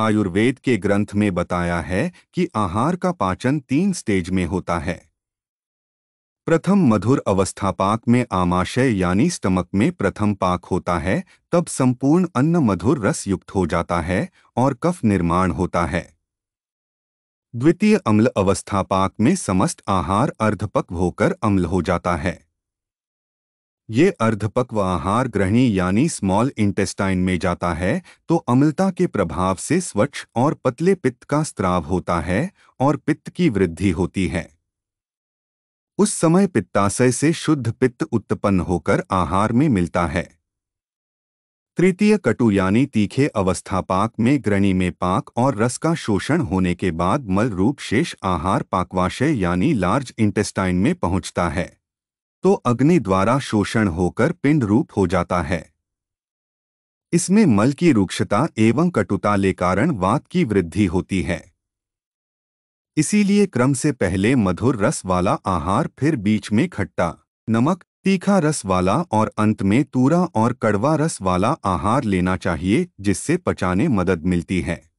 आयुर्वेद के ग्रंथ में बताया है कि आहार का पाचन तीन स्टेज में होता है प्रथम मधुर अवस्था पाक में आमाशय यानी स्टमक में प्रथम पाक होता है तब संपूर्ण अन्न मधुर रस युक्त हो जाता है और कफ निर्माण होता है द्वितीय अम्ल अवस्था पाक में समस्त आहार अर्धपक्व होकर अम्ल हो जाता है ये अर्धपक्व आहार ग्रहणी यानी स्मॉल इंटेस्टाइन में जाता है तो अम्लता के प्रभाव से स्वच्छ और पतले पित्त का स्त्राव होता है और पित्त की वृद्धि होती है उस समय पित्ताशय से शुद्ध पित्त उत्पन्न होकर आहार में मिलता है तृतीय कटु यानी तीखे अवस्था पाक में ग्रणी में पाक और रस का शोषण होने के बाद मल रूप शेष आहार पाकवाशय यानी लार्ज इंटेस्टाइन में पहुंचता है तो अग्नि द्वारा शोषण होकर पिंड रूप हो जाता है इसमें मल की रुक्षता एवं कटुता ले कारण वात की वृद्धि होती है इसीलिए क्रम से पहले मधुर रस वाला आहार फिर बीच में खट्टा नमक तीखा रस वाला और अंत में तूरा और कड़वा रस वाला आहार लेना चाहिए जिससे पचाने मदद मिलती है